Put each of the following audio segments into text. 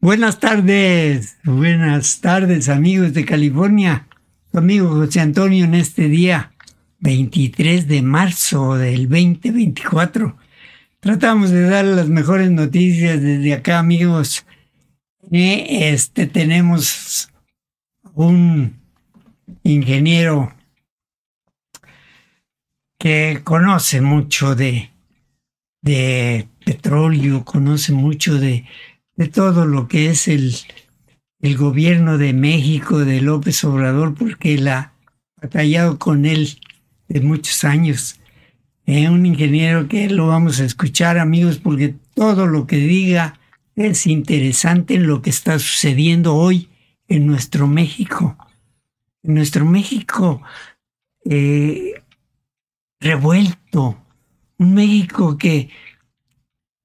Buenas tardes, buenas tardes amigos de California, su amigo José Antonio en este día 23 de marzo del 2024. Tratamos de dar las mejores noticias desde acá amigos. Este tenemos un ingeniero que conoce mucho de, de petróleo, conoce mucho de de todo lo que es el, el gobierno de México de López Obrador, porque él ha batallado con él de muchos años. Es eh, un ingeniero que lo vamos a escuchar, amigos, porque todo lo que diga es interesante en lo que está sucediendo hoy en nuestro México. En nuestro México eh, revuelto, un México que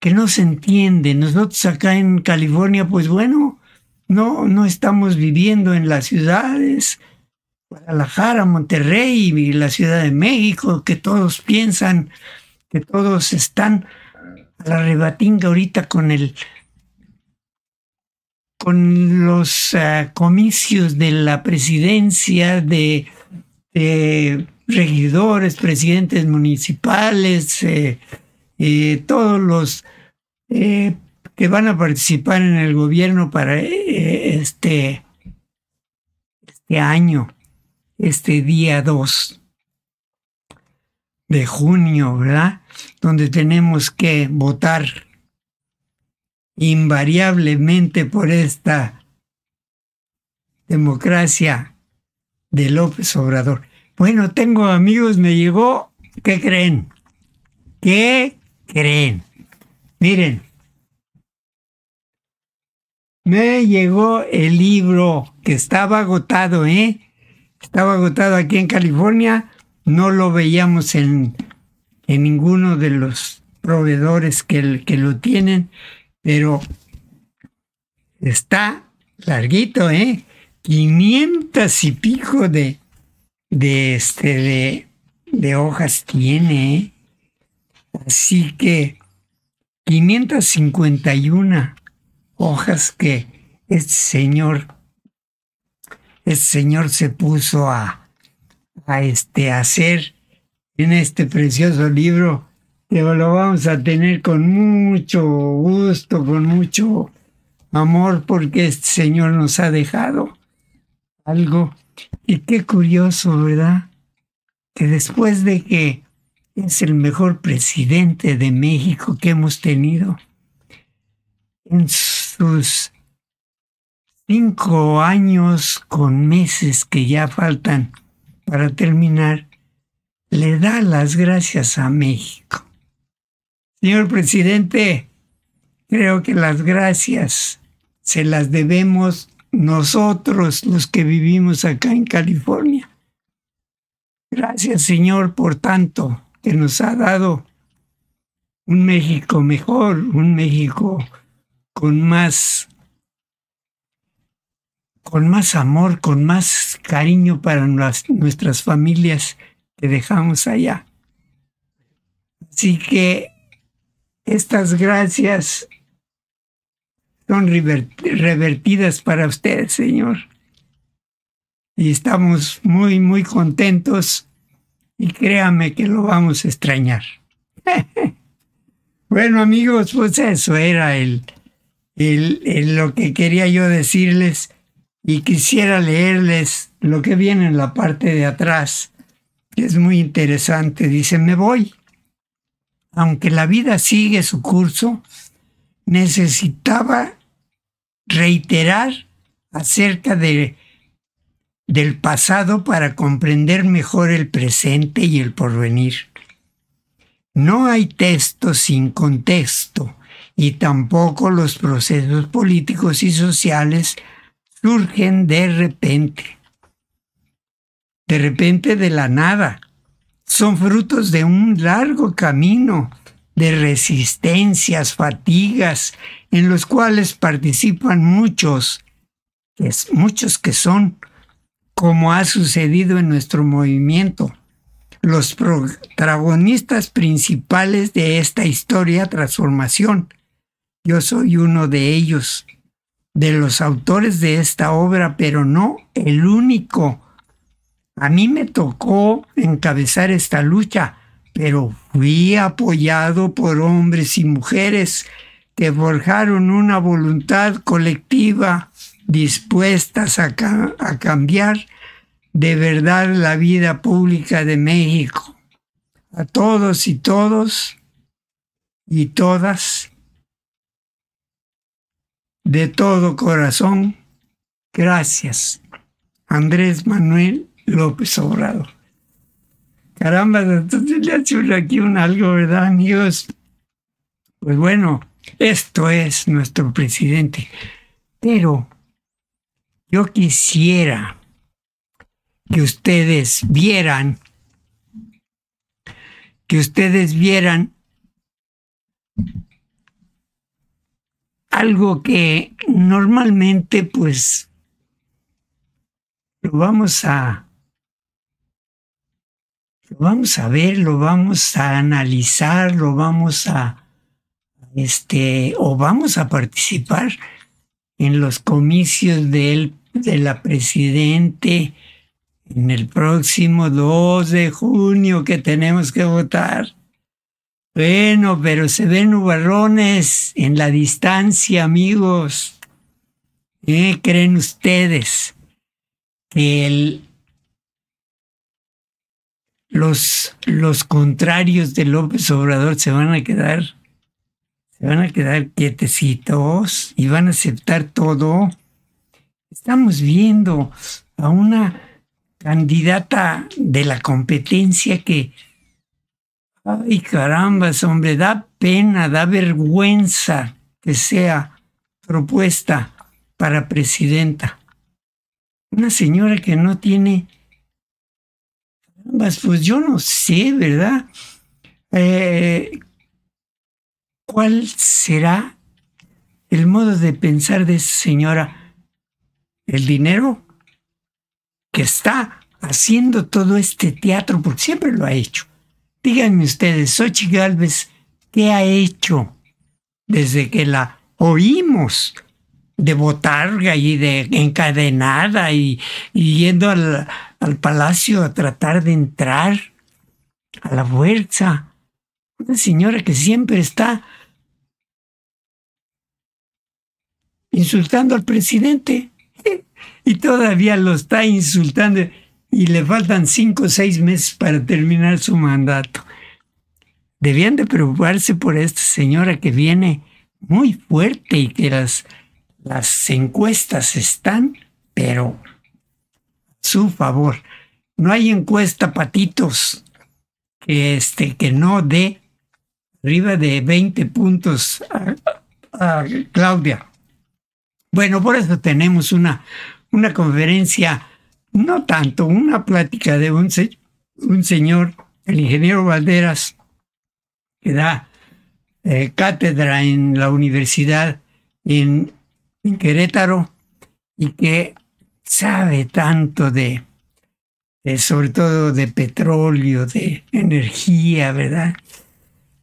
que no se entiende. Nosotros acá en California, pues bueno, no, no estamos viviendo en las ciudades, Guadalajara, Monterrey y la Ciudad de México, que todos piensan, que todos están a la rebatinga ahorita con el con los eh, comicios de la presidencia de, regidores, presidentes municipales, eh, todos los eh, que van a participar en el gobierno para eh, este, este año, este día 2 de junio, ¿verdad? Donde tenemos que votar invariablemente por esta democracia de López Obrador. Bueno, tengo amigos, me llegó, ¿qué creen? ¿Qué creen. Miren, me llegó el libro que estaba agotado, ¿eh? Estaba agotado aquí en California, no lo veíamos en, en ninguno de los proveedores que, que lo tienen, pero está larguito, ¿eh? 500 y pico de, de, este, de hojas tiene, ¿eh? Así que 551 hojas que este señor, este señor se puso a, a este, hacer en este precioso libro, que lo vamos a tener con mucho gusto, con mucho amor, porque este señor nos ha dejado algo. Y qué curioso, ¿verdad? Que después de que es el mejor presidente de México que hemos tenido. En sus cinco años con meses que ya faltan para terminar, le da las gracias a México. Señor presidente, creo que las gracias se las debemos nosotros los que vivimos acá en California. Gracias Señor por tanto que nos ha dado un México mejor, un México con más con más amor, con más cariño para nuestras familias que dejamos allá. Así que estas gracias son revertidas para usted, Señor. Y estamos muy, muy contentos y créame que lo vamos a extrañar. bueno amigos, pues eso era el, lo que quería yo decirles y quisiera leerles lo que viene en la parte de atrás, que es muy interesante. Dice, me voy. Aunque la vida sigue su curso, necesitaba reiterar acerca de del pasado para comprender mejor el presente y el porvenir. No hay texto sin contexto y tampoco los procesos políticos y sociales surgen de repente. De repente de la nada. Son frutos de un largo camino de resistencias, fatigas, en los cuales participan muchos, muchos que son como ha sucedido en nuestro movimiento. Los protagonistas principales de esta historia transformación. Yo soy uno de ellos, de los autores de esta obra, pero no el único. A mí me tocó encabezar esta lucha, pero fui apoyado por hombres y mujeres que forjaron una voluntad colectiva dispuestas a, cambiar de verdad la vida pública de México. A todos y todos y todas, de todo corazón, gracias. Andrés Manuel López Obrador. Caramba, entonces le ha hecho aquí un algo, ¿verdad, amigos? Pues bueno, esto es nuestro presidente. Pero yo quisiera que ustedes vieran, que ustedes vieran algo que normalmente pues lo vamos a lo vamos a ver, lo vamos a analizar, lo vamos a este o vamos a participar en los comicios del de la Presidente en el próximo 2 de junio que tenemos que votar. Bueno, pero se ven ubarrones... en la distancia, amigos. ¿Eh? ¿Creen ustedes que los, los contrarios de López Obrador se van a quedar, se van a quedar quietecitos y van a aceptar todo? Estamos viendo a una candidata de la competencia que, ay carambas, hombre, da pena, da vergüenza que sea propuesta para presidenta. Una señora que no tiene, carambas, pues yo no sé, ¿verdad? Eh, ¿Cuál será el modo de pensar de esa señora? el dinero que está haciendo todo este teatro, porque siempre lo ha hecho. Díganme ustedes, Sochi Galvez, ¿qué ha hecho desde que la oímos de botarga y de encadenada y, yendo al, al, palacio a tratar de entrar a la fuerza? Una señora que siempre está insultando al presidente y todavía lo está insultando y le faltan cinco o seis meses para terminar su mandato. Debían de preocuparse por esta señora que viene muy fuerte y que las, las encuestas están, pero su favor. No hay encuesta, patitos, que, este, que no dé arriba de 20 puntos a Claudia. Bueno, por eso tenemos una una conferencia, no tanto, una plática de un, un señor, el ingeniero Valderas, que da eh, cátedra en la universidad en, Querétaro y que sabe tanto de, eh, sobre todo de petróleo, de energía, ¿verdad?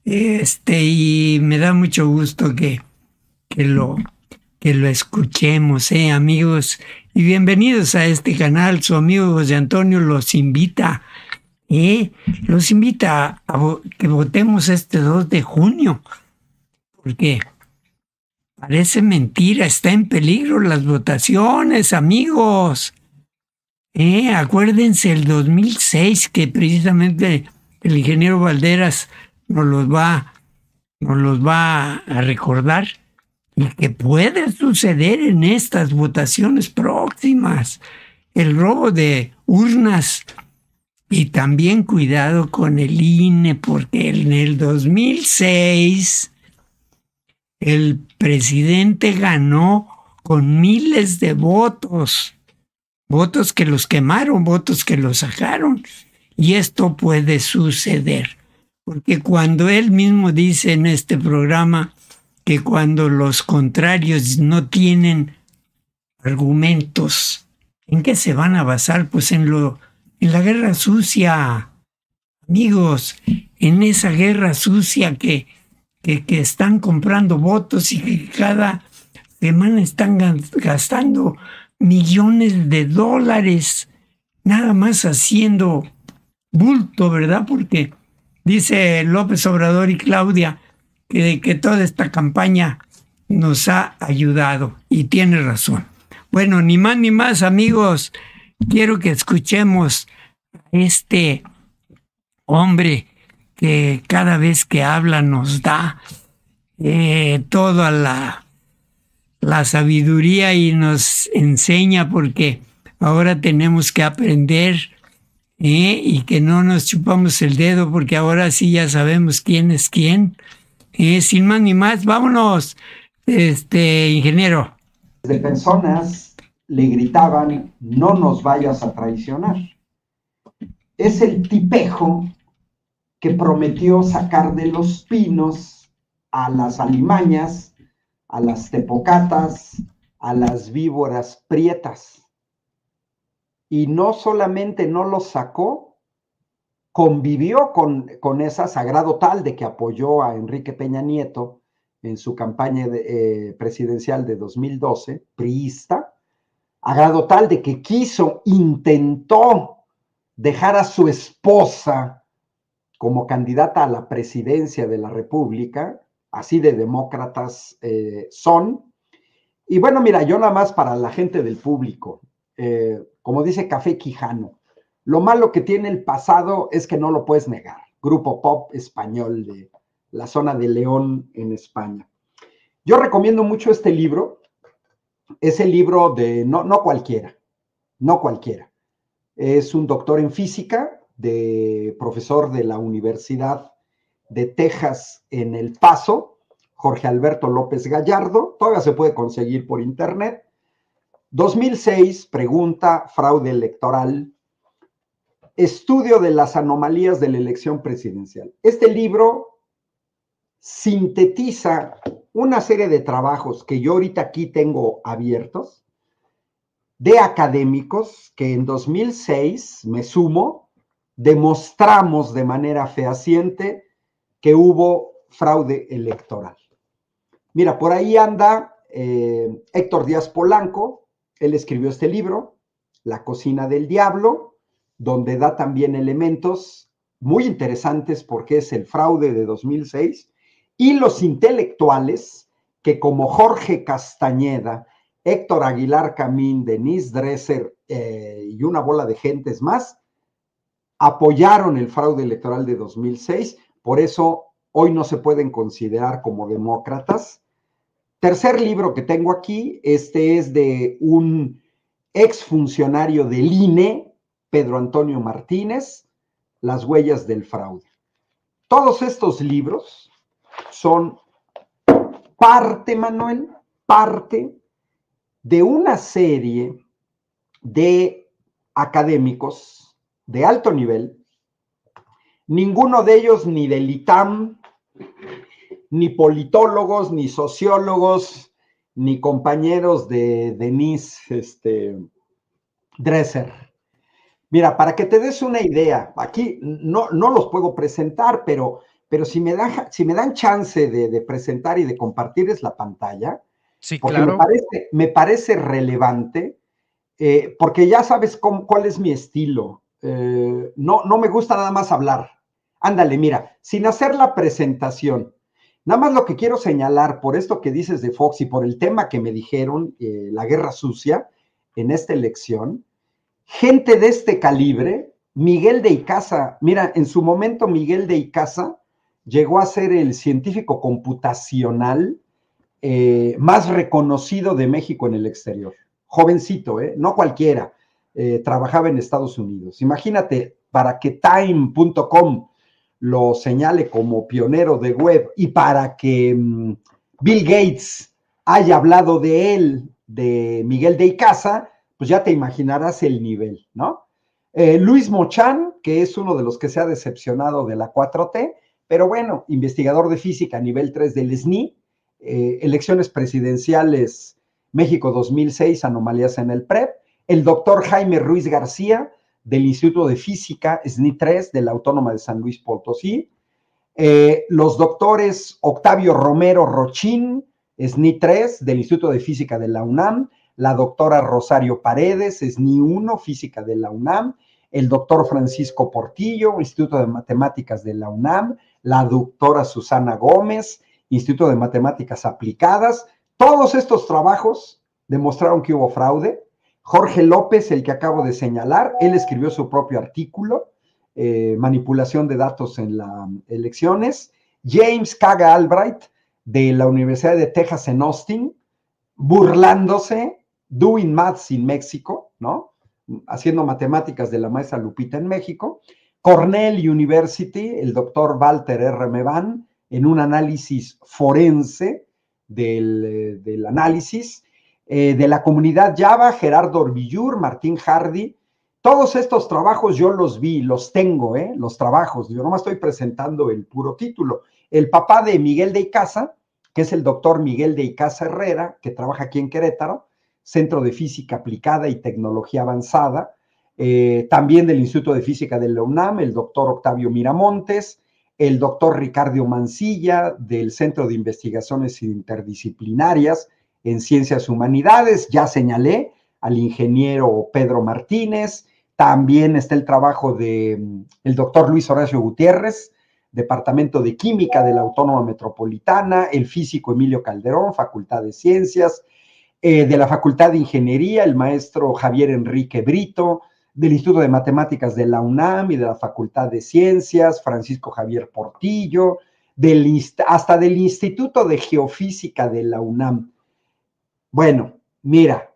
Este, y me da mucho gusto que lo que lo escuchemos, ¿eh, amigos? Y bienvenidos a este canal. Su amigo José Antonio los invita, ¿eh? Los invita a que votemos este 2 de junio, porque parece mentira, está en peligro las votaciones, amigos. ¿Eh? Acuérdense el 2006 que precisamente el ingeniero Valderas nos los va, nos los va a recordar y que puede suceder en estas votaciones próximas. El robo de urnas y también cuidado con el INE, porque en el 2006 el presidente ganó con miles de votos, votos que los quemaron, votos que los sacaron. Y esto puede suceder, porque cuando él mismo dice en este programa, cuando los contrarios no tienen argumentos, ¿en qué se van a basar? Pues en lo en la guerra sucia, amigos, en esa guerra sucia que, que, que están comprando votos y que cada semana están gastando millones de dólares, nada más haciendo bulto, ¿verdad? Porque dice López Obrador y Claudia, que, que toda esta campaña nos ha ayudado y tiene razón. Bueno, ni más ni más amigos, quiero que escuchemos a este hombre que cada vez que habla nos da eh, toda la, la sabiduría y nos enseña porque ahora tenemos que aprender ¿eh? y que no nos chupamos el dedo porque ahora sí ya sabemos quién es quién sin más ni más, vámonos, este ingeniero. De personas le gritaban, no nos vayas a traicionar. Es el tipejo que prometió sacar de los pinos a las alimañas, a las tepocatas, a las víboras prietas. Y no solamente no los sacó, convivió con, con esa sagrado tal de que apoyó a Enrique Peña Nieto en su campaña eh, presidencial de 2012, priista, agrado tal de que quiso, intentó dejar a su esposa como candidata a la presidencia de la República, así de demócratas eh, son. Y bueno, mira, yo nada más para la gente del público, eh, como dice Café Quijano, lo malo que tiene el pasado es que no lo puedes negar. Grupo pop español de la zona de León en España. Yo recomiendo mucho este libro. Es el libro de no, no cualquiera, no cualquiera. Es un doctor en física, de profesor de la Universidad de Texas en El Paso, Jorge Alberto López Gallardo. Todavía se puede conseguir por internet. 2006, pregunta, fraude electoral, Estudio de las anomalías de la elección presidencial. Este libro sintetiza una serie de trabajos que yo ahorita aquí tengo abiertos de académicos que en 2006, me sumo, demostramos de manera fehaciente que hubo fraude electoral. Mira, por ahí anda eh, Héctor Díaz Polanco, él escribió este libro, La cocina del diablo, donde da también elementos muy interesantes porque es el fraude de 2006, y los intelectuales que como Jorge Castañeda, Héctor Aguilar Camín, Denise Dresser eh, y una bola de gentes más, apoyaron el fraude electoral de 2006, por eso hoy no se pueden considerar como demócratas. Tercer libro que tengo aquí, este es de un exfuncionario del INE, Pedro Antonio Martínez, Las huellas del fraude. Todos estos libros son parte, Manuel, parte de una serie de académicos de alto nivel, ninguno de ellos ni del ITAM, ni politólogos, ni sociólogos, ni compañeros de Denise este, Dresser Mira, para que te des una idea, aquí no, no los puedo presentar, pero, pero si, me si me dan chance de, presentar y de compartir, es la pantalla, sí, claro. me, parece, relevante, eh, porque ya sabes cuál es mi estilo. Eh, no, no me gusta nada más hablar. Ándale, mira, sin hacer la presentación. Nada más lo que quiero señalar por esto que dices de Fox y por el tema que me dijeron, eh, la guerra sucia, en esta elección, gente de este calibre, Miguel de Icaza, mira, en su momento Miguel de Icaza llegó a ser el científico computacional eh, más reconocido de México en el exterior. Jovencito, ¿eh? no cualquiera. Eh, trabajaba en Estados Unidos. Imagínate, para que time.com lo señale como pionero de web y para que mm, Bill Gates haya hablado de él, de Miguel de Icaza, pues ya te imaginarás el nivel, ¿no? Eh, Luis Mochán, que es uno de los que se ha decepcionado de la 4T, pero bueno, investigador de física nivel 3 del SNI, eh, elecciones presidenciales México 2006, anomalías en el PREP, e el doctor Jaime Ruiz García del Instituto de Física SNI 3 de la Autónoma de San Luis Potosí, eh, los doctores Octavio Romero Rochín, SNI 3 del Instituto de Física de la UNAM, la doctora Rosario Paredes, es ni uno, física de la UNAM, el doctor Francisco Portillo, Instituto de Matemáticas de la UNAM, la doctora Susana Gómez, Instituto de Matemáticas Aplicadas. Todos estos trabajos demostraron que hubo fraude. Jorge López, el que acabo de señalar, él escribió su propio artículo, eh, Manipulación de datos en las um, elecciones. James Caga Albright, de la Universidad de Texas en Austin, burlándose Doing Maths in México, ¿no? Haciendo matemáticas de la maestra Lupita en México. Cornell University, el doctor Walter R. Mevan, en un análisis forense del, eh, análisis. Eh, de la comunidad Java, Gerardo Orbillur, Martín Hardy. Todos estos trabajos yo los vi, los tengo, ¿eh? los trabajos. Yo no me estoy presentando el puro título. El papá de Miguel de Icaza, que es el doctor Miguel de Icaza Herrera, que trabaja aquí en Querétaro, Centro de Física Aplicada y Tecnología Avanzada, eh, también del Instituto de Física de la UNAM, el doctor Octavio Miramontes, el doctor Ricardo Mancilla, del Centro de Investigaciones Interdisciplinarias en Ciencias Humanidades, ya señalé al ingeniero Pedro Martínez, también está el trabajo del mm, doctor Luis Horacio Gutiérrez, Departamento de Química de la Autónoma Metropolitana, el físico Emilio Calderón, Facultad de Ciencias, eh, de la Facultad de Ingeniería, el maestro Javier Enrique Brito, del Instituto de Matemáticas de la UNAM y de la Facultad de Ciencias, Francisco Javier Portillo, hasta del Instituto de Geofísica de la UNAM. Bueno, mira,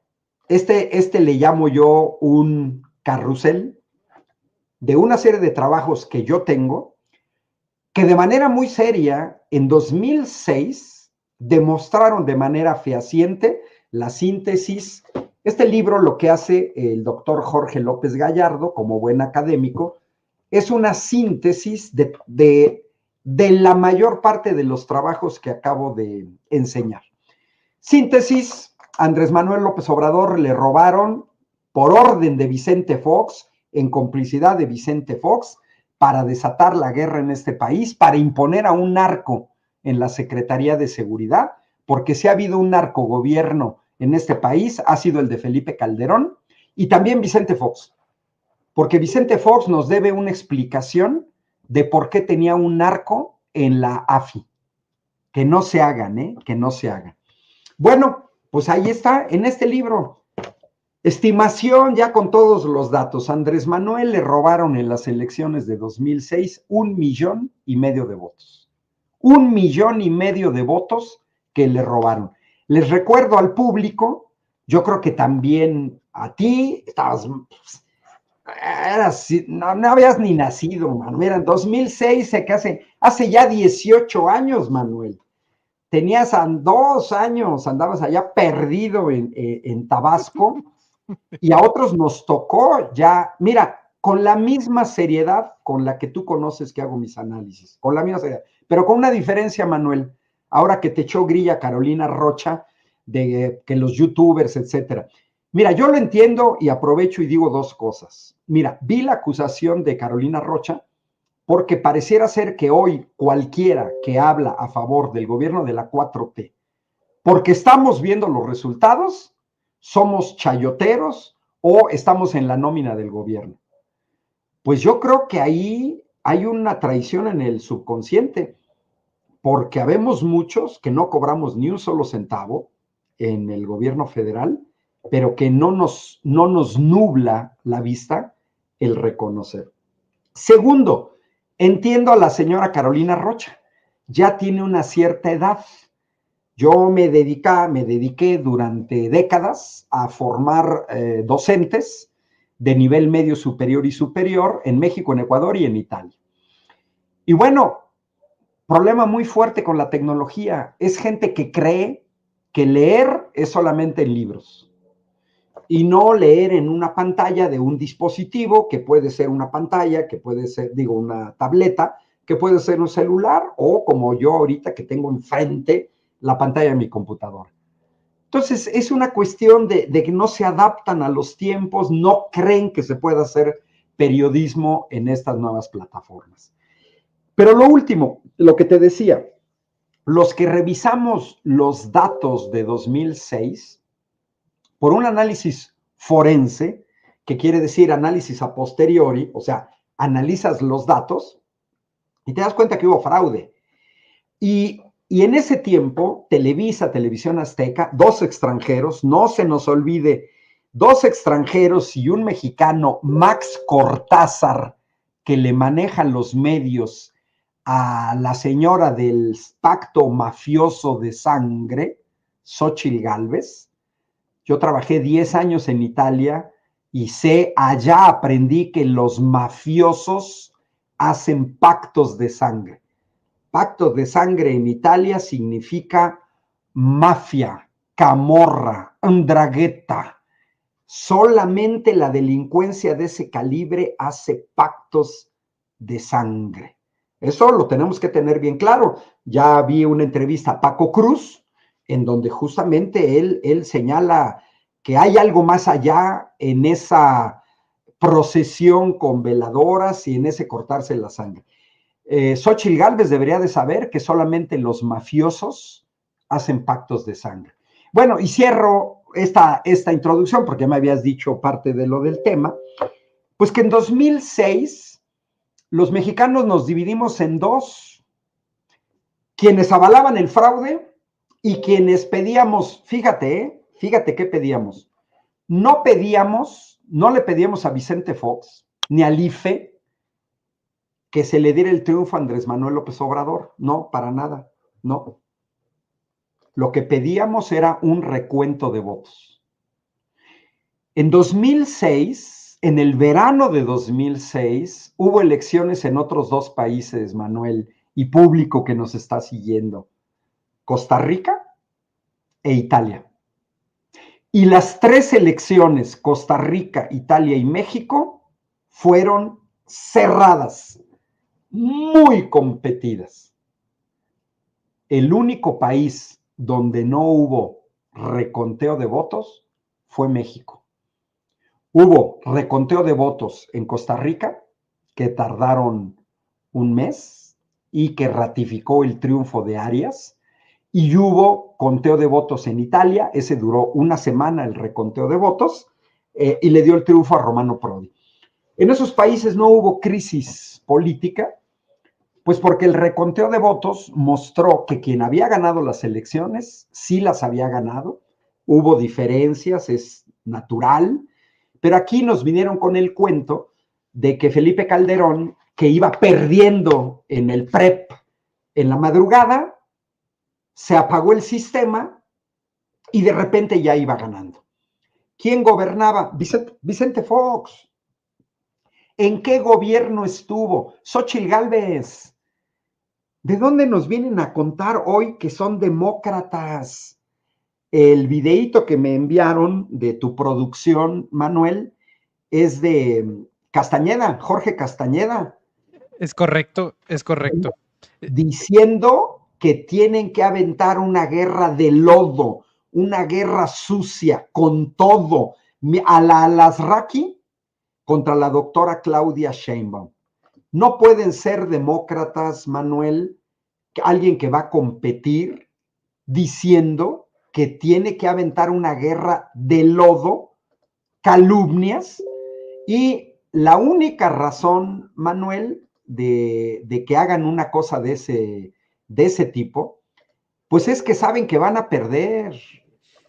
este, este le llamo yo un carrusel de una serie de trabajos que yo tengo, que de manera muy seria, en 2006, demostraron de manera fehaciente la síntesis. Este libro lo que hace el doctor Jorge López Gallardo, como buen académico, es una síntesis de, la mayor parte de los trabajos que acabo de enseñar. Síntesis, Andrés Manuel López Obrador le robaron por orden de Vicente Fox, en complicidad de Vicente Fox, para desatar la guerra en este país, para imponer a un narco en la Secretaría de Seguridad, porque si ha habido un narcogobierno en este país ha sido el de Felipe Calderón y también Vicente Fox, porque Vicente Fox nos debe una explicación de por qué tenía un arco en la AFI. Que no se hagan, ¿eh? Que no se hagan. Bueno, pues ahí está, en este libro. Estimación ya con todos los datos. Andrés Manuel le robaron en las elecciones de 2006 un millón y medio de votos. Un millón y medio de votos que le robaron. Les recuerdo al público, yo creo que también a ti, estabas, pues, eras, no, habías ni nacido, Manuel. Mira, en 2006 se hace ya 18 años, Manuel. Tenías dos años, andabas allá perdido en, eh, en Tabasco y a otros nos tocó ya, mira, con la misma seriedad con la que tú conoces que hago mis análisis, con la misma seriedad, pero con una diferencia, Manuel ahora que te echó grilla Carolina Rocha de eh, que los youtubers, etcétera. Mira, yo lo entiendo y aprovecho y digo dos cosas. Mira, vi la acusación de Carolina Rocha porque pareciera ser que hoy cualquiera que habla a favor del gobierno de la 4T, porque estamos viendo los resultados, somos chayoteros o estamos en la nómina del gobierno. Pues yo creo que ahí hay una traición en el subconsciente porque habemos muchos que no cobramos ni un solo centavo en el gobierno federal, pero que no nos, no nos nubla la vista el reconocer. Segundo, entiendo a la señora Carolina Rocha, ya tiene una cierta edad. Yo me, dedica, me dediqué durante décadas a formar eh, docentes de nivel medio superior y superior en México, en Ecuador y en Italia. Y bueno, problema muy fuerte con la tecnología es gente que cree que leer es solamente en libros y no leer en una pantalla de un dispositivo que puede ser una pantalla, que puede ser, digo, una tableta, que puede ser un celular o como yo ahorita que tengo enfrente la pantalla de mi computador. Entonces, es una cuestión de, de, que no se adaptan a los tiempos, no creen que se pueda hacer periodismo en estas nuevas plataformas. Pero lo último, lo que te decía, los que revisamos los datos de 2006 por un análisis forense, que quiere decir análisis a posteriori, o sea, analizas los datos y te das cuenta que hubo fraude. Y, en ese tiempo, Televisa, Televisión Azteca, dos extranjeros, no se nos olvide, dos extranjeros y un mexicano, Max Cortázar, que le manejan los medios a la señora del pacto mafioso de sangre, Xochitl Galvez. Yo trabajé 10 años en Italia y sé, allá aprendí que los mafiosos hacen pactos de sangre. Pactos de sangre en Italia significa mafia, camorra, andragueta. Solamente la delincuencia de ese calibre hace pactos de sangre. Eso lo tenemos que tener bien claro. Ya vi una entrevista a Paco Cruz, en donde justamente él, él señala que hay algo más allá en esa procesión con veladoras y en ese cortarse la sangre. Eh, Xochitl Galvez debería de saber que solamente los mafiosos hacen pactos de sangre. Bueno, y cierro esta, esta introducción porque me habías dicho parte de lo del tema, pues que en 2006 los mexicanos nos dividimos en dos, quienes avalaban el fraude y quienes pedíamos, fíjate, eh, fíjate qué pedíamos. No pedíamos, no le pedíamos a Vicente Fox ni al IFE que se le diera el triunfo a Andrés Manuel López Obrador, no, para nada, no. Lo que pedíamos era un recuento de votos. En 2006, en el verano de 2006 hubo elecciones en otros dos países, Manuel, y público que nos está siguiendo, Costa Rica e Italia. Y las tres elecciones, Costa Rica, Italia y México, fueron cerradas, muy competidas. El único país donde no hubo reconteo de votos fue México. Hubo reconteo de votos en Costa Rica, que tardaron un mes y que ratificó el triunfo de Arias. Y hubo conteo de votos en Italia, ese duró una semana el reconteo de votos, eh, y le dio el triunfo a Romano Prodi. En esos países no hubo crisis política, pues porque el reconteo de votos mostró que quien había ganado las elecciones sí las había ganado, hubo diferencias, es natural, pero aquí nos vinieron con el cuento de que Felipe Calderón, que iba perdiendo en el PREP en la madrugada, se apagó el sistema y de repente ya iba ganando. ¿Quién gobernaba? Vicente, Fox. ¿En qué gobierno estuvo? Xochil Gálvez. ¿De dónde nos vienen a contar hoy que son demócratas? El videíto que me enviaron de tu producción, Manuel, es de mm, Castañeda, Jorge Castañeda. Es correcto, es correcto. Eh, diciendo que tienen que aventar una guerra de lodo, una guerra sucia, con todo, a la Alasraki contra la doctora Claudia Sheinbaum. No pueden ser demócratas, Manuel, alguien que va a competir diciendo que tiene que aventar una guerra de lodo, calumnias, y la única razón, Manuel, de, que hagan una cosa de ese, de ese tipo, pues es que saben que van a perder.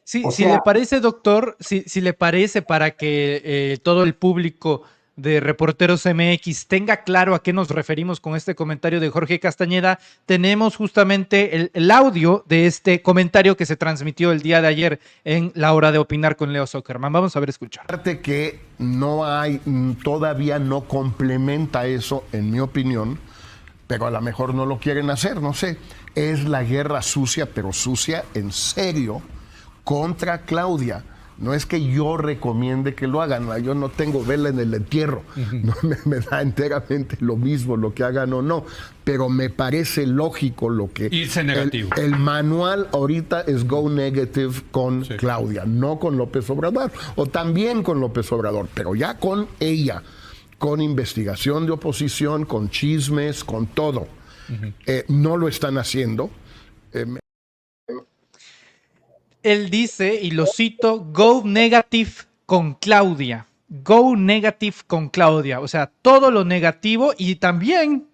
Sí, si le parece, doctor, si, le parece para que eh, todo el público de Reporteros MX tenga claro a qué nos referimos con este comentario de Jorge Castañeda, tenemos justamente el, audio de este comentario que se transmitió el día de ayer en la hora de opinar con Leo Zuckerman. Vamos a ver, escuchar. Parte que no hay, todavía no complementa eso, en mi opinión, pero a lo mejor no lo quieren hacer, no sé. Es la guerra sucia, pero sucia en serio, contra Claudia no es que yo recomiende que lo hagan, yo no tengo vela en el entierro, no, me, da enteramente lo mismo lo que hagan o no, pero me parece lógico lo que... Irse negativo. El, manual ahorita es go negative con Claudia, no con López Obrador, o también con López Obrador, pero ya con ella, con investigación de oposición, con chismes, con todo. Eh, no lo están haciendo. Eh, él dice, y lo cito, go negative con Claudia. Go negative con Claudia. O sea, todo lo negativo y también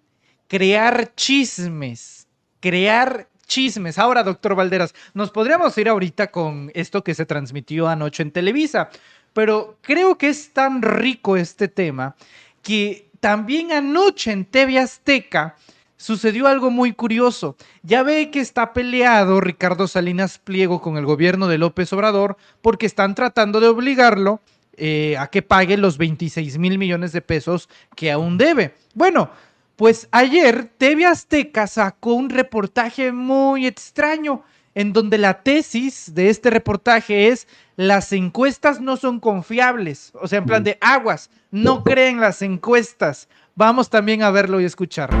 crear chismes. Crear chismes. Ahora, doctor Valderas, nos podríamos ir ahorita con esto que se transmitió anoche en Televisa, pero creo que es tan rico este tema que también anoche en TV Azteca sucedió algo muy curioso. Ya ve que está peleado Ricardo Salinas Pliego con el gobierno de López Obrador porque están tratando de obligarlo eh, a que pague los 26 mil millones de pesos que aún debe. Bueno, pues ayer TV Azteca sacó un reportaje muy extraño en donde la tesis de este reportaje es las encuestas no son confiables, o sea, en plan de aguas, no creen las encuestas. Vamos también a verlo y escucharlo.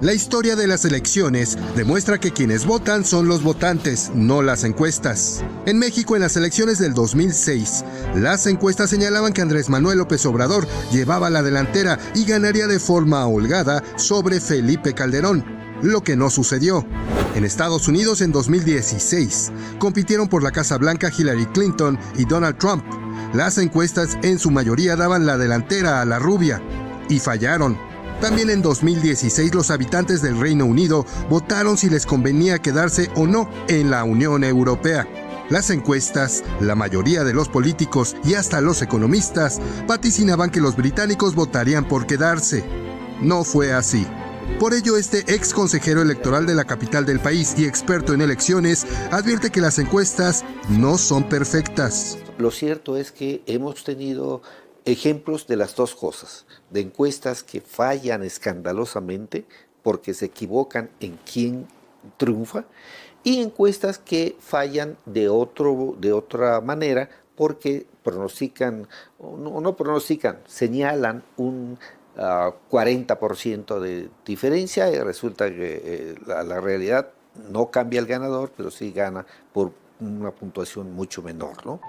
La historia de las elecciones demuestra que quienes votan son los votantes, no las encuestas. En México, en las elecciones del 2006, las encuestas señalaban que Andrés Manuel López Obrador llevaba la delantera y ganaría de forma holgada sobre Felipe Calderón, lo que no sucedió. En Estados Unidos, en 2016, compitieron por la Casa Blanca Hillary Clinton y Donald Trump. Las encuestas en su mayoría daban la delantera a la rubia y fallaron. También en 2016 los habitantes del Reino Unido votaron si les convenía quedarse o no en la Unión Europea. Las encuestas, la mayoría de los políticos y hasta los economistas vaticinaban que los británicos votarían por quedarse. No fue así. Por ello, este ex consejero electoral de la capital del país y experto en elecciones advierte que las encuestas no son perfectas. Lo cierto es que hemos tenido ejemplos de las dos cosas, de encuestas que fallan escandalosamente porque se equivocan en quién triunfa y encuestas que fallan de, otro, de otra manera porque pronostican, o no, pronostican, señalan un 40% ah, de diferencia y resulta que eh, la, realidad no cambia el ganador, pero sí gana por una puntuación mucho menor. ¿no?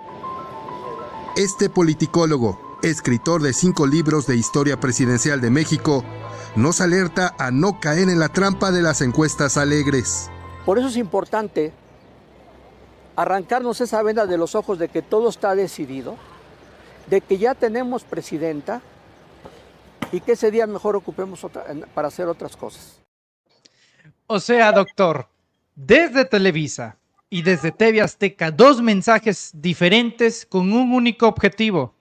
Este politicólogo escritor de cinco libros de historia presidencial de México, nos alerta a no caer en la trampa de las encuestas alegres. Por eso es importante arrancarnos esa venda de los ojos de que todo está decidido, de que ya tenemos presidenta y que ese día mejor ocupemos para hacer otras cosas. O sea, doctor, desde Televisa y desde TV Azteca, dos mensajes diferentes con un único objetivo,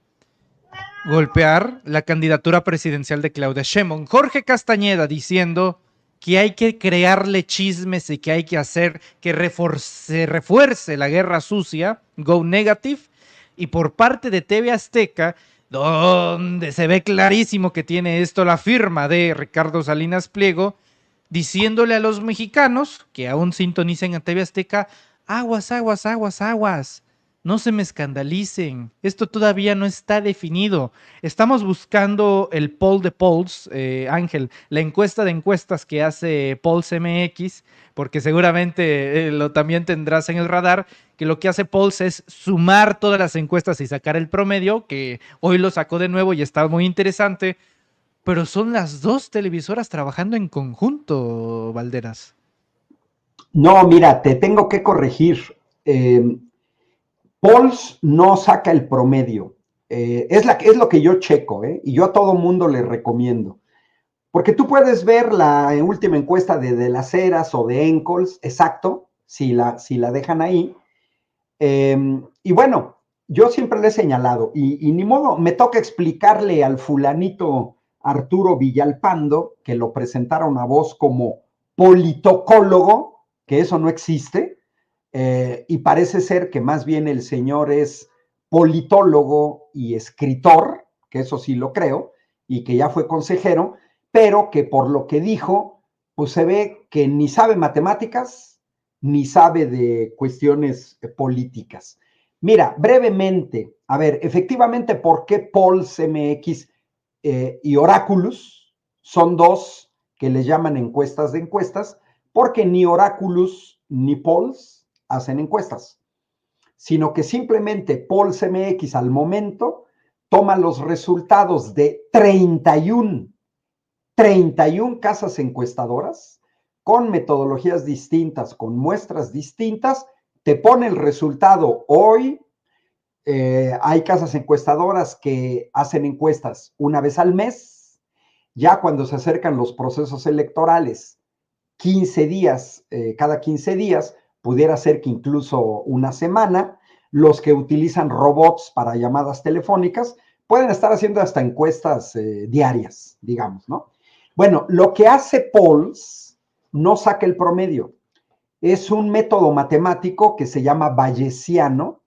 golpear la candidatura presidencial de Claudia Sheinbaum. Jorge Castañeda diciendo que hay que crearle chismes y que hay que hacer que refuerce la guerra sucia, Go Negative, y por parte de TV Azteca, donde se ve clarísimo que tiene esto la firma de Ricardo Salinas Pliego, diciéndole a los mexicanos que aún sintonicen a TV Azteca, aguas, aguas, aguas, aguas, no se me escandalicen, esto todavía no está definido. Estamos buscando el poll de polls, eh, Ángel, la encuesta de encuestas que hace Polls MX, porque seguramente eh, lo también tendrás en el radar, que lo que hace Polls es sumar todas las encuestas y sacar el promedio, que hoy lo sacó de nuevo y está muy interesante, pero son las dos televisoras trabajando en conjunto, Valderas. No, mira, te tengo que corregir. Eh, Pols no saca el promedio. Eh, es, lo que yo checo, ¿eh? y yo a todo mundo le recomiendo. Porque tú puedes ver la última encuesta de De las Heras o de Encols, exacto, si la, si la dejan ahí. Em, y bueno, yo siempre le he señalado, y, y, ni modo, me toca explicarle al fulanito Arturo Villalpando, que lo presentaron a vos como politocólogo, que eso no existe, eh, y parece ser que más bien el señor es politólogo y escritor, que eso sí lo creo, y que ya fue consejero, pero que por lo que dijo, pues se ve que ni sabe matemáticas ni sabe de cuestiones eh, políticas. Mira, brevemente, a ver, efectivamente, ¿por qué Pols MX eh, y Oráculos son dos que les llaman encuestas de encuestas? Porque ni Oráculos ni Pols hacen encuestas, sino que simplemente Paul CMX al momento toma los resultados de 31, 31 casas encuestadoras con metodologías distintas, con muestras distintas, te pone el resultado hoy. Eh, hay casas encuestadoras que hacen encuestas una vez al mes, ya cuando se acercan los procesos electorales, 15 días, eh, cada 15 días, pudiera ser que incluso una semana, los que utilizan robots para llamadas telefónicas pueden estar haciendo hasta encuestas eh, diarias, digamos, ¿no? Bueno, lo que hace Pauls no saca el promedio. Es un método matemático que se llama bayesiano,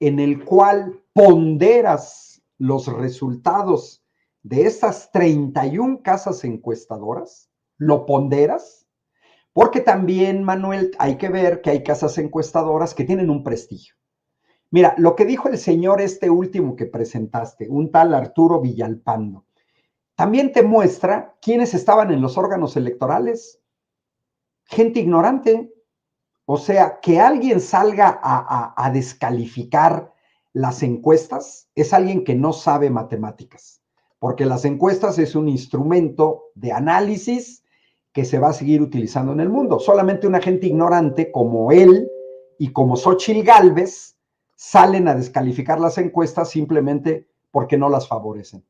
en el cual ponderas los resultados de estas 31 casas encuestadoras, lo ponderas porque también, Manuel, hay que ver que hay casas encuestadoras que tienen un prestigio. Mira, lo que dijo el señor este último que presentaste, un tal Arturo Villalpando, también te muestra quiénes estaban en los órganos electorales. Gente ignorante. O sea, que alguien salga a, descalificar las encuestas es alguien que no sabe matemáticas, porque las encuestas es un instrumento de análisis que se va a seguir utilizando en el mundo. Solamente una gente ignorante como él y como Xochitl Galvez salen a descalificar las encuestas simplemente porque no las favorecen.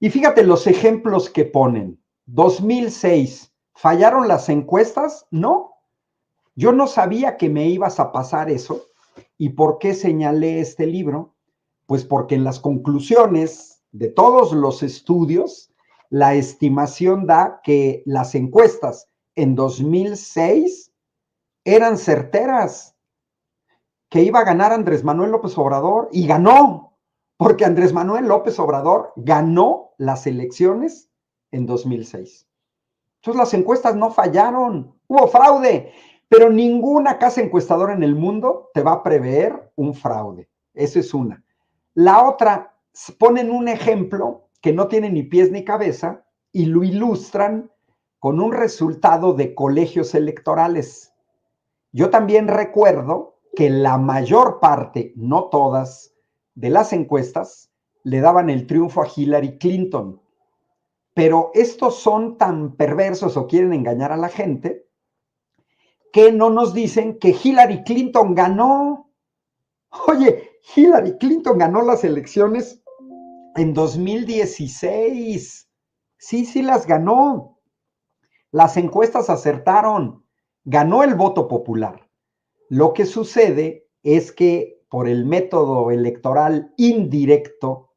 Y fíjate los ejemplos que ponen. 2006, ¿fallaron las encuestas? No. Yo no sabía que me ibas a pasar eso. ¿Y por qué señalé este libro? Pues porque en las conclusiones de todos los estudios la estimación da que las encuestas en 2006 eran certeras, que iba a ganar Andrés Manuel López Obrador y ganó, porque Andrés Manuel López Obrador ganó las elecciones en 2006. Entonces las encuestas no fallaron, hubo fraude, pero ninguna casa encuestadora en el mundo te va a prever un fraude. Eso es una. La otra, ponen un ejemplo que no tiene ni pies ni cabeza y lo ilustran con un resultado de colegios electorales. Yo también recuerdo que la mayor parte, no todas, de las encuestas le daban el triunfo a Hillary Clinton. Pero estos son tan perversos o quieren engañar a la gente que no nos dicen que Hillary Clinton ganó. Oye, Hillary Clinton ganó las elecciones en 2016. Sí, sí las ganó. Las encuestas acertaron. Ganó el voto popular. Lo que sucede es que por el método electoral indirecto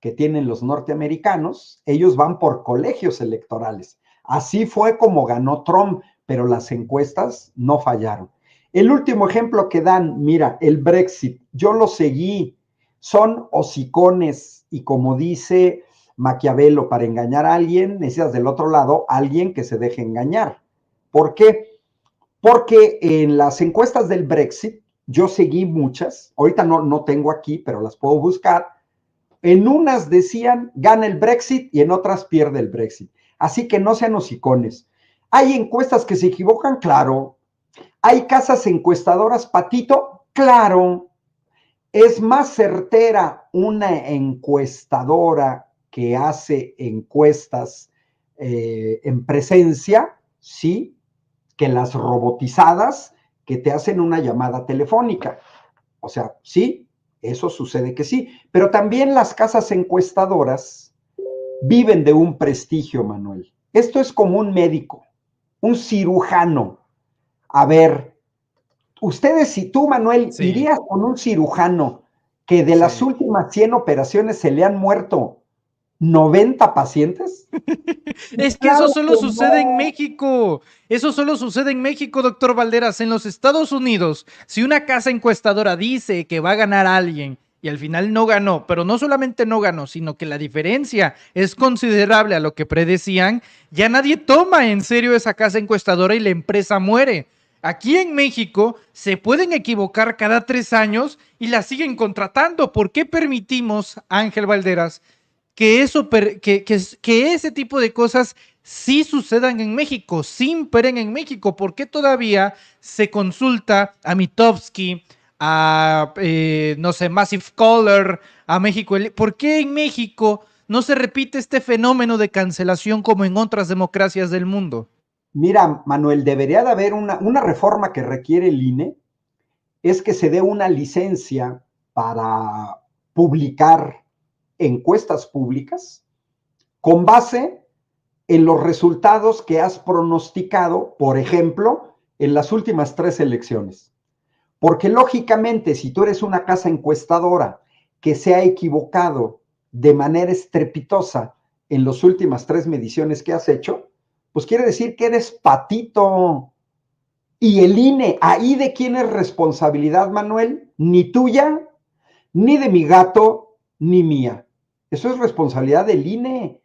que tienen los norteamericanos, ellos van por colegios electorales. Así fue como ganó Trump, pero las encuestas no fallaron. El último ejemplo que dan, mira, el Brexit, yo lo seguí, son hocicones y como dice Maquiavelo, para engañar a alguien necesitas del otro lado alguien que se deje engañar. ¿Por qué? Porque en las encuestas del Brexit, yo seguí muchas, ahorita no, no tengo aquí, pero las puedo buscar. En unas decían gana el Brexit y en otras pierde el Brexit. Así que no sean hocicones. Hay encuestas que se equivocan, claro. Hay casas encuestadoras, patito, claro. Es más certera una encuestadora que hace encuestas eh, en presencia, sí, que las robotizadas que te hacen una llamada telefónica. O sea, sí, eso sucede que sí. Pero también las casas encuestadoras viven de un prestigio, Manuel. Esto es como un médico, un cirujano. A ver, Ustedes, si tú, Manuel, dirías irías con un cirujano que de las últimas 100 operaciones se le han muerto 90 pacientes. es que eso solo sucede en México. Eso solo sucede en México, doctor Valderas. En los Estados Unidos, si una casa encuestadora dice que va a ganar a alguien y al final no ganó, pero no solamente no ganó, sino que la diferencia es considerable a lo que predecían, ya nadie toma en serio esa casa encuestadora y la empresa muere. Aquí en México se pueden equivocar cada tres años y la siguen contratando. ¿Por qué permitimos, Ángel Valderas, que, eso, que, ese tipo de cosas sí sucedan en México, sin peren en México? ¿Por qué todavía se consulta a Mitofsky, a, eh, no sé, Massive Color, a México? ¿Por qué en México no se repite este fenómeno de cancelación como en otras democracias del mundo? Mira, Manuel, debería de haber una, una reforma que requiere el INE, es que se dé una licencia para publicar encuestas públicas con base en los resultados que has pronosticado, por ejemplo, en las últimas tres elecciones. Porque lógicamente, si tú eres una casa encuestadora que se ha equivocado de manera estrepitosa en las últimas tres mediciones que has hecho, pues quiere decir que eres patito. Y el INE, ahí de quién es responsabilidad, Manuel, ni tuya, ni de mi gato, ni mía. Eso es responsabilidad del INE.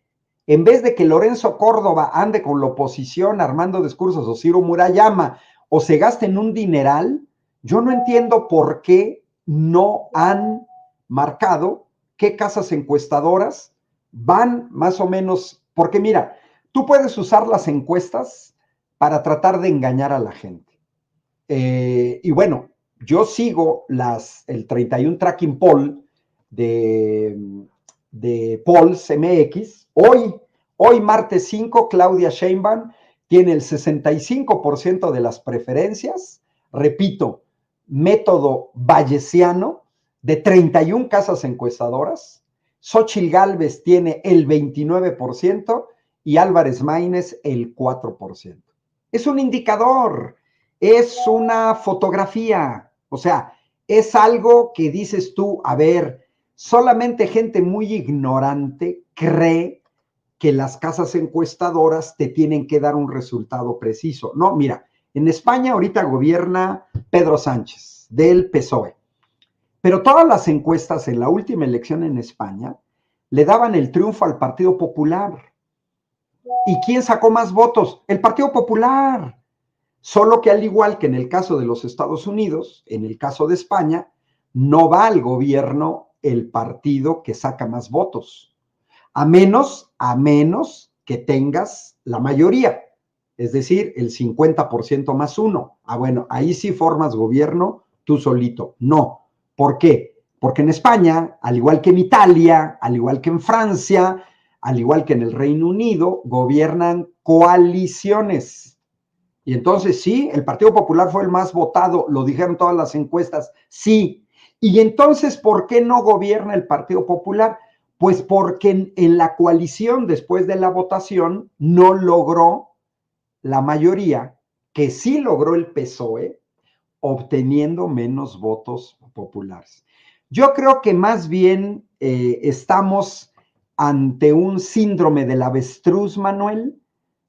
En vez de que Lorenzo Córdoba ande con la oposición armando discursos o Ciro Murayama o se en un dineral, yo no entiendo por qué no han marcado qué casas encuestadoras van más o menos, porque mira, Tú puedes usar las encuestas para tratar de engañar a la gente. Eh, y bueno, yo sigo las, el 31 Tracking Poll de, de Polls MX. Hoy, hoy martes 5, Claudia Sheinbaum tiene el 65% de las preferencias. Repito, método vallesiano de 31 casas encuestadoras. Xochitl Galvez tiene el 29% y Álvarez Maínez el 4%. Es un indicador, es una fotografía, o sea, es algo que dices tú, a ver, solamente gente muy ignorante cree que las casas encuestadoras te tienen que dar un resultado preciso. No, mira, en España ahorita gobierna Pedro Sánchez del PSOE, pero todas las encuestas en la última elección en España le daban el triunfo al Partido Popular. ¿Y quién sacó más votos? El Partido Popular. Solo que al igual que en el caso de los Estados Unidos, en el caso de España, no va al gobierno el partido que saca más votos, a menos, a menos que tengas la mayoría, es decir, el 50% más uno. Ah, bueno, ahí sí formas gobierno tú solito. No. ¿Por qué? Porque en España, al igual que en Italia, al igual que en Francia, al igual que en el Reino Unido, gobiernan coaliciones. Y entonces sí, el Partido Popular fue el más votado, lo dijeron todas las encuestas, sí. Y entonces, ¿por qué no gobierna el Partido Popular? Pues porque en, la coalición, después de la votación, no logró la mayoría que sí logró el PSOE, obteniendo menos votos populares. Yo creo que más bien eh, estamos ante un síndrome del avestruz, Manuel,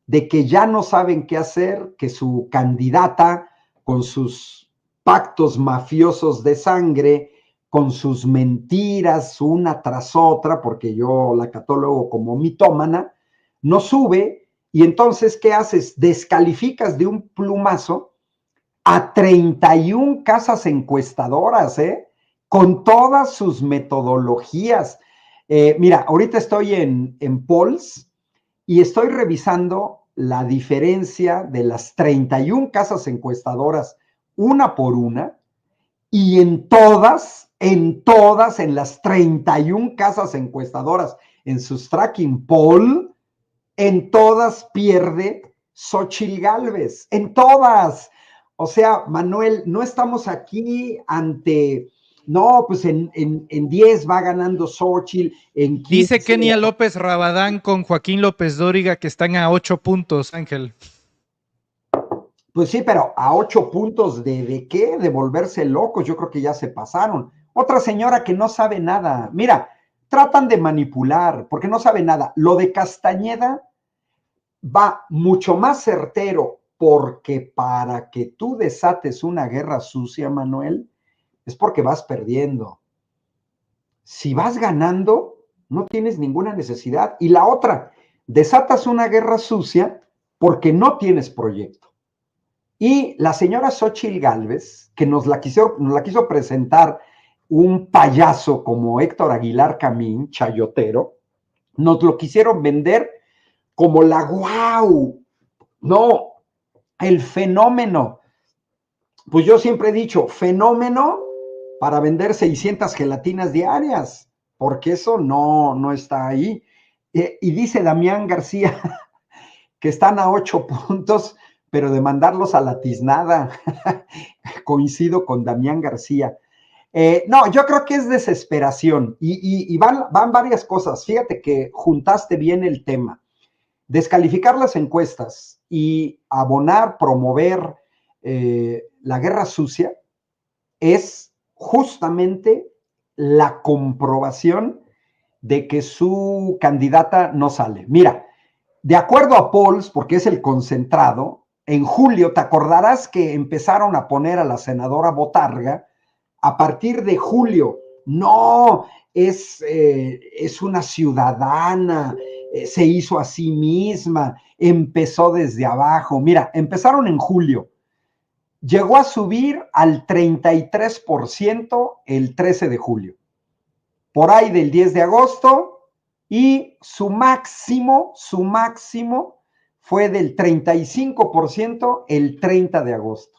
de que ya no saben qué hacer, que su candidata, con sus pactos mafiosos de sangre, con sus mentiras una tras otra, porque yo la católogo como mitómana, no sube, y entonces, ¿qué haces? Descalificas de un plumazo a 31 casas encuestadoras, ¿eh? Con todas sus metodologías, eh, mira, ahorita estoy en, en Pols y estoy revisando la diferencia de las 31 casas encuestadoras una por una y en todas, en todas, en las 31 casas encuestadoras, en sus tracking poll, en todas pierde Xochil Galvez. en todas. O sea, Manuel, no estamos aquí ante no, pues en, en, 10 va ganando Xochitl, en 15. Dice Kenia López Rabadán con Joaquín López Dóriga que están a 8 puntos, Ángel. Pues sí, pero a 8 puntos de, de qué? De volverse locos, yo creo que ya se pasaron. Otra señora que no sabe nada. Mira, tratan de manipular porque no sabe nada. Lo de Castañeda va mucho más certero porque para que tú desates una guerra sucia, Manuel, es porque vas perdiendo. Si vas ganando, no tienes ninguna necesidad. Y la otra, desatas una guerra sucia porque no tienes proyecto. Y la señora Xochil Gálvez, que nos la, quiso, nos la quiso presentar un payaso como Héctor Aguilar Camín, chayotero, nos lo quisieron vender como la guau. No, el fenómeno. Pues yo siempre he dicho, fenómeno para vender 600 gelatinas diarias, porque eso no, no está ahí. Eh, y dice Damián García que están a ocho puntos, pero de mandarlos a la tiznada. Coincido con Damián García. Eh, no, yo creo que es desesperación y, van, varias cosas. Fíjate que juntaste bien el tema. Descalificar las encuestas y abonar, promover eh, la guerra sucia es justamente la comprobación de que su candidata no sale. Mira, de acuerdo a Pols, porque es el concentrado, en julio te acordarás que empezaron a poner a la senadora Botarga a partir de julio. No, es, eh, es una ciudadana, eh, se hizo a sí misma, empezó desde abajo. Mira, empezaron en julio llegó a subir al 33% el 13 de julio, por ahí del 10 de agosto, y su máximo, su máximo fue del 35% el 30 de agosto.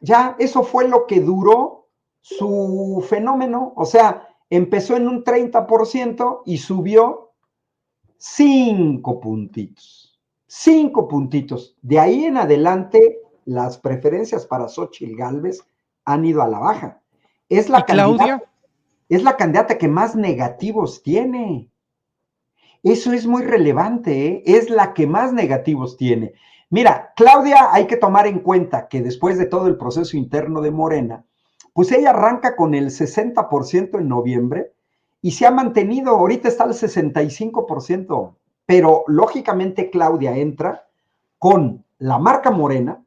Ya, eso fue lo que duró su fenómeno, o sea, empezó en un 30% y subió 5 puntitos, 5 puntitos. De ahí en adelante las preferencias para Xochitl Galvez han ido a la baja. Es la, candidata, es la candidata que más negativos tiene. Eso es muy relevante, ¿eh? es la que más negativos tiene. Mira, Claudia, hay que tomar en cuenta que después de todo el proceso interno de Morena, pues ella arranca con el 60% en noviembre y se ha mantenido, ahorita está al 65%, pero lógicamente Claudia entra con la marca Morena,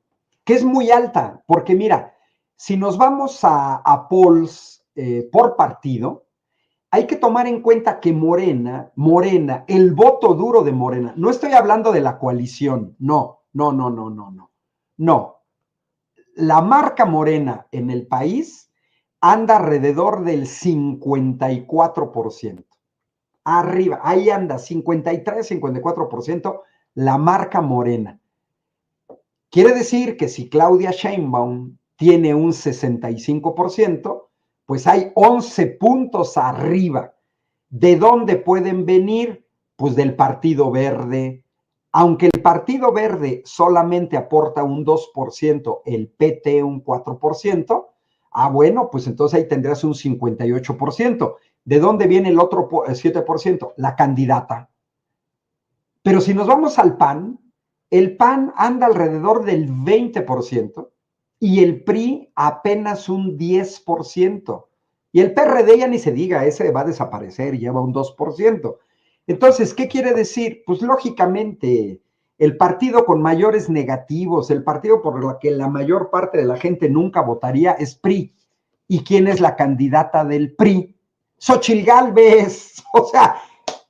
que es muy alta, porque mira, si nos vamos a, polls eh, por partido, hay que tomar en cuenta que Morena, Morena, el voto duro de Morena, no estoy hablando de la coalición, no, no, no, no, no, no, no. La marca Morena en el país anda alrededor del 54%. Arriba, ahí anda, 53, 54% la marca Morena. Quiere decir que si Claudia Sheinbaum tiene un 65%, pues hay 11 puntos arriba. ¿De dónde pueden venir? Pues del Partido Verde. Aunque el Partido Verde solamente aporta un 2%, el PT un 4%, ah, bueno, pues entonces ahí tendrás un 58%. ¿De dónde viene el otro 7%? La candidata. Pero si nos vamos al PAN, el PAN anda alrededor del 20% y el PRI apenas un 10%. Y el PRD ya ni se diga, ese va a desaparecer, lleva un 2%. Entonces, ¿qué quiere decir? Pues lógicamente, el partido con mayores negativos, el partido por el que la mayor parte de la gente nunca votaría es PRI. ¿Y quién es la candidata del PRI? ¡Sochil Gálvez. O sea,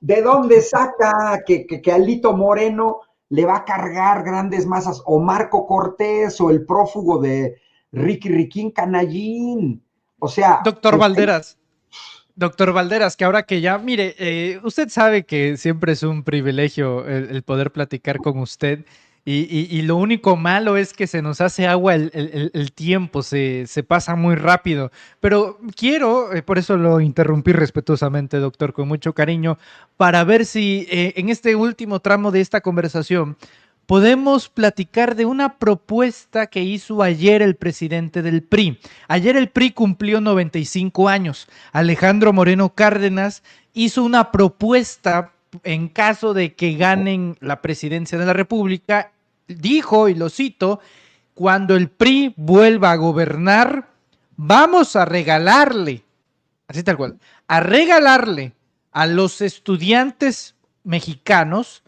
¿de dónde saca que, que Alito Moreno le va a cargar grandes masas, o Marco Cortés, o el prófugo de Ricky Riquín Canallín. O sea. Doctor este, Valderas. Doctor Valderas, que ahora que ya, mire, eh, usted sabe que siempre es un privilegio el poder platicar con usted. Y, lo único malo es que se nos hace agua el, tiempo, se, pasa muy rápido. Pero quiero, eh, por eso lo interrumpí respetuosamente, doctor, con mucho cariño, para ver si eh, en este último tramo de esta conversación podemos platicar de una propuesta que hizo ayer el presidente del PRI. Ayer el PRI cumplió 95 años. Alejandro Moreno Cárdenas hizo una propuesta en caso de que ganen la presidencia de la República dijo, y lo cito, cuando el PRI vuelva a gobernar, vamos a regalarle, así tal cual, a regalarle a los estudiantes mexicanos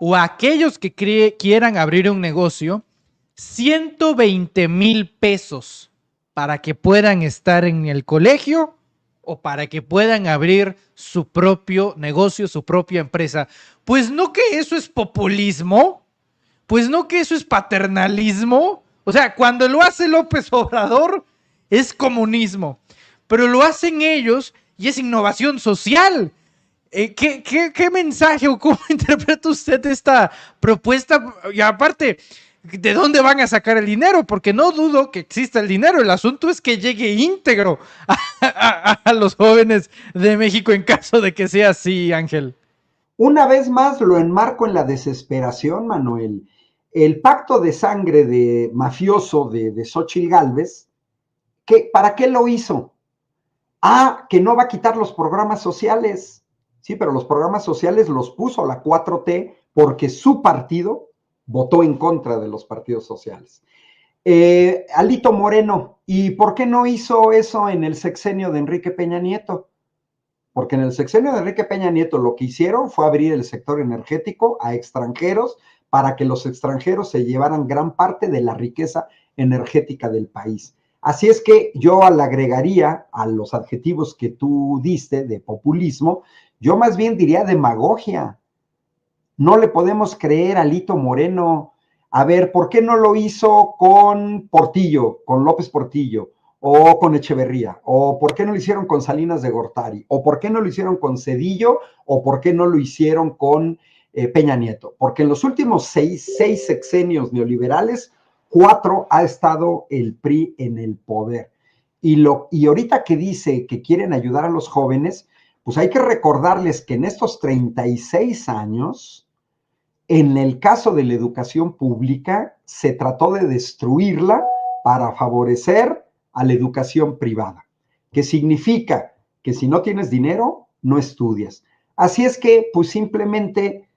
o a aquellos que quieran abrir un negocio, 120 mil pesos para que puedan estar en el colegio o para que puedan abrir su propio negocio, su propia empresa. Pues no que eso es populismo. Pues no que eso es paternalismo. O sea, cuando lo hace López Obrador, es comunismo. Pero lo hacen ellos y es innovación social. Eh, ¿qué, mensaje o cómo interpreta usted esta propuesta? Y aparte, ¿de dónde van a sacar el dinero? Porque no dudo que exista el dinero. El asunto es que llegue íntegro a los jóvenes de México en caso de que sea así, Ángel. Una vez más lo enmarco en la desesperación, Manuel el pacto de sangre de mafioso de, de Xochitl Galvez, ¿para qué lo hizo? Ah, que no va a quitar los programas sociales. Sí, pero los programas sociales los puso la 4T porque su partido votó en contra de los partidos sociales. Eh, Alito Moreno, ¿y por qué no hizo eso en el sexenio de Enrique Peña Nieto? Porque en el sexenio de Enrique Peña Nieto lo que hicieron fue abrir el sector energético a extranjeros para que los extranjeros se llevaran gran parte de la riqueza energética del país. Así es que yo al agregaría a los adjetivos que tú diste de populismo, yo más bien diría demagogia. No le podemos creer a Lito Moreno. A ver, ¿por qué no lo hizo con Portillo, con López Portillo, o con Echeverría? ¿O por qué no lo hicieron con Salinas de Gortari? ¿O por qué no lo hicieron con Cedillo? ¿O por qué no lo hicieron con eh, Peña Nieto, porque en los últimos seis, sexenios neoliberales, cuatro ha estado el PRI en el poder. Y, lo, y ahorita que dice que quieren ayudar a los jóvenes, pues hay que recordarles que en estos 36 años, en el caso de la educación pública, se trató de destruirla para favorecer a la educación privada, que significa que si no tienes dinero, no estudias. Así es que, pues simplemente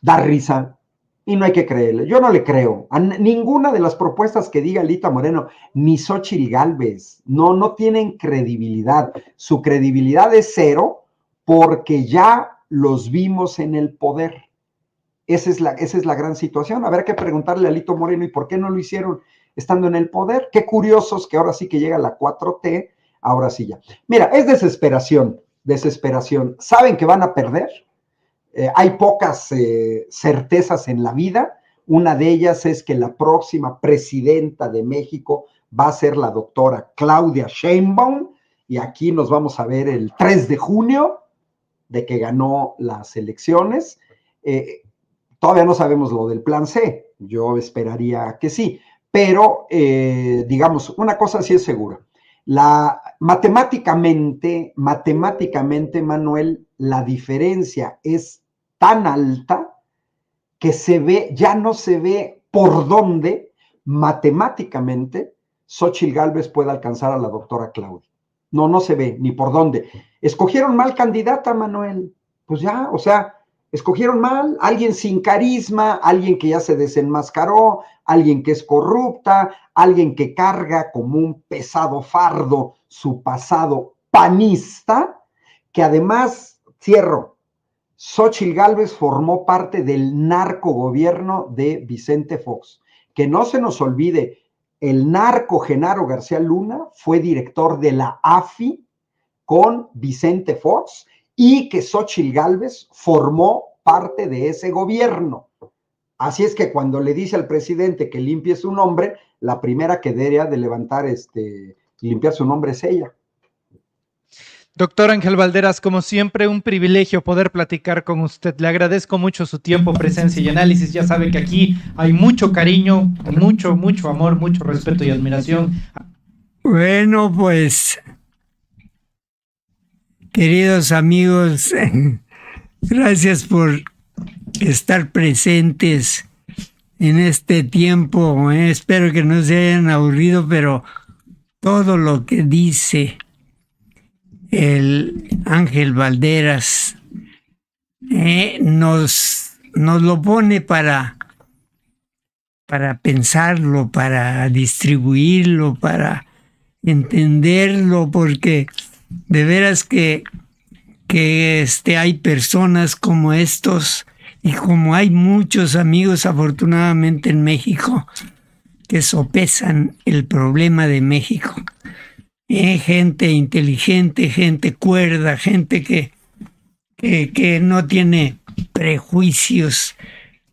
da risa y no hay que creerle. Yo no le creo a ninguna de las propuestas que diga Lito Moreno, ni Xochitl Galvez. No, no tienen credibilidad. Su credibilidad es cero porque ya los vimos en el poder. Esa es, la, esa es la gran situación. Habrá que preguntarle a Lito Moreno y por qué no lo hicieron estando en el poder. Qué curiosos que ahora sí que llega la 4T, ahora sí ya. Mira, es desesperación, desesperación. Saben que van a perder, eh, hay pocas eh, certezas en la vida. Una de ellas es que la próxima presidenta de México va a ser la doctora Claudia Sheinbaum y aquí nos vamos a ver el 3 de junio de que ganó las elecciones. Eh, todavía no sabemos lo del plan C, yo esperaría que sí, pero digamos, una cosa sí es segura. La, matemáticamente, matemáticamente, Manuel, la diferencia es tan alta que se ve, ya no se ve por dónde matemáticamente Xochitl Galvez puede alcanzar a la doctora Claudia. No, no se ve ni por dónde. Escogieron mal candidata, Manuel. Pues ya, o sea, escogieron mal, alguien sin carisma, alguien que ya se desenmascaró, alguien que es corrupta, alguien que carga como un pesado fardo su pasado panista, que además, cierro, Xochitl Gálvez formó parte del narcogobierno de Vicente Fox. Que no se nos olvide, el narco Genaro García Luna fue director de la AFI con Vicente Fox y que Xochitl Gálvez formó parte de ese gobierno. Así es que cuando le dice al presidente que limpie su nombre, la primera que debería de levantar este limpiar su nombre es ella. Doctor Ángel Valderas, como siempre, un privilegio poder platicar con usted. Le agradezco mucho su tiempo, presencia y análisis. Ya sabe que aquí hay mucho cariño, mucho, mucho amor, mucho respeto y admiración. Bueno, pues, queridos amigos, gracias por estar presentes en este tiempo. ¿eh? Espero que no se hayan aburrido, pero todo lo que dice el Ángel Valderas, eh, nos, nos lo pone para, para pensarlo, para distribuirlo, para entenderlo, porque de veras que, que este, hay personas como estos y como hay muchos amigos afortunadamente en México que sopesan el problema de México gente inteligente, gente cuerda, gente que, que, no tiene prejuicios,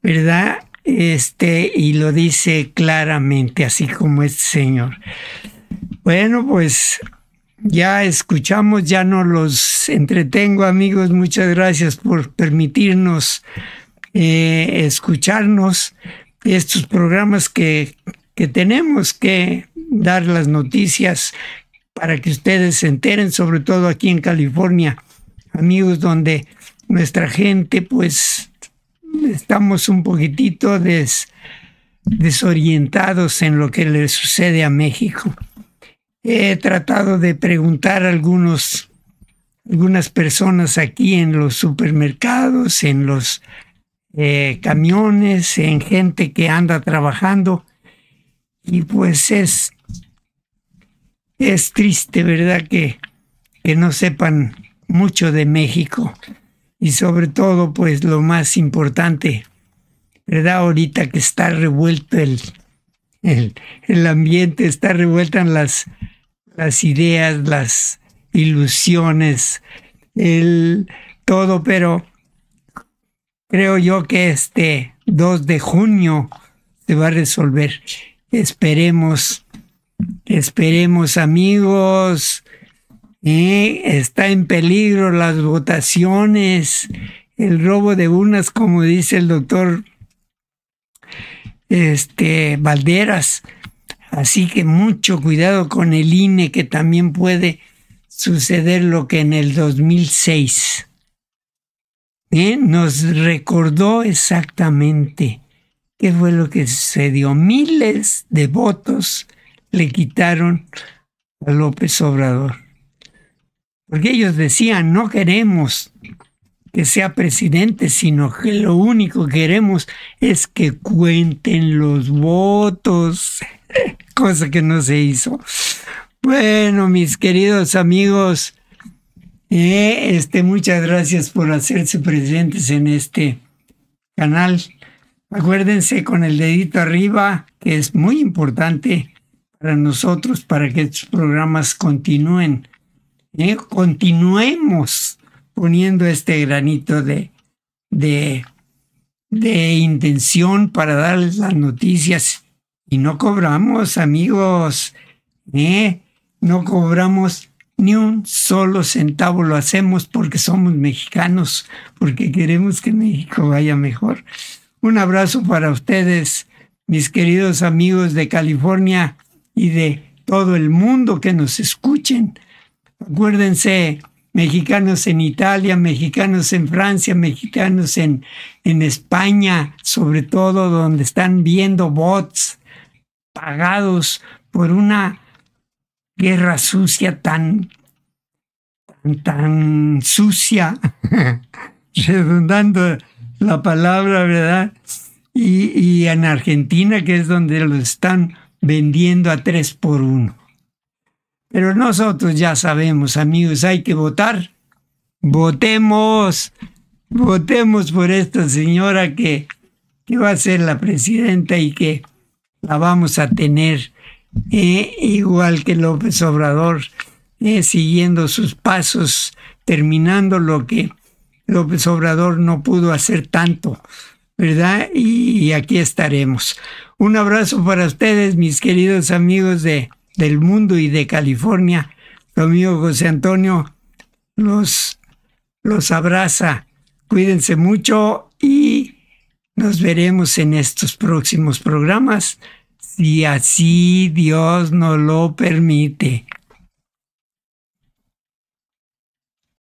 ¿verdad? Este, y lo dice claramente, así como este señor. Bueno, pues ya escuchamos, ya no los entretengo, amigos. Muchas gracias por permitirnos eh, escucharnos estos programas que, que tenemos que dar las noticias para que ustedes se enteren, sobre todo aquí en California, amigos, donde nuestra gente, pues, estamos un poquitito desorientados en lo que le sucede a México. He tratado de preguntar a algunos, algunas personas aquí en los supermercados, en los eh, camiones, en gente que anda trabajando, y pues es es triste, ¿verdad? Que, que no sepan mucho de México y sobre todo, pues lo más importante, ¿verdad? Ahorita que está revuelto el, el, ambiente, está revueltas las, las ideas, las ilusiones, el todo, pero creo yo que este 2 de junio se va a resolver. Esperemos Esperemos amigos. ¿eh? Está en peligro las votaciones, el robo de unas como dice el doctor este, Valderas. Así que mucho cuidado con el INE, que también puede suceder lo que en el 2006. ¿Eh? Nos recordó exactamente qué fue lo que sucedió. Miles de votos le quitaron a López Obrador. Porque ellos decían, no queremos que sea presidente, sino que lo único que queremos es que cuenten los votos, cosa que no se hizo. Bueno, mis queridos amigos, eh, este, muchas gracias por hacerse presentes en este canal. Acuérdense con el dedito arriba, que es muy importante para nosotros, para que estos programas continúen. ¿Eh? Continuemos poniendo este granito de, de, de intención para darles las noticias. Y no cobramos, amigos, ¿eh? no cobramos ni un solo centavo lo hacemos porque somos mexicanos, porque queremos que México vaya mejor. Un abrazo para ustedes, mis queridos amigos de California y de todo el mundo que nos escuchen. Acuérdense, mexicanos en Italia, mexicanos en Francia, mexicanos en, en España, sobre todo donde están viendo bots pagados por una guerra sucia tan, tan, tan sucia, redundando la palabra, ¿verdad? Y, y en Argentina, que es donde lo están vendiendo a tres por uno. Pero nosotros ya sabemos, amigos, hay que votar. Votemos, votemos por esta señora que, que va a ser la presidenta y que la vamos a tener eh, igual que López Obrador, eh, siguiendo sus pasos, terminando lo que López Obrador no pudo hacer tanto, ¿verdad? y aquí estaremos. Un abrazo para ustedes, mis queridos amigos de, del mundo y de California. Lo amigo José Antonio, los, los abraza. Cuídense mucho y nos veremos en estos próximos programas, si así Dios nos lo permite.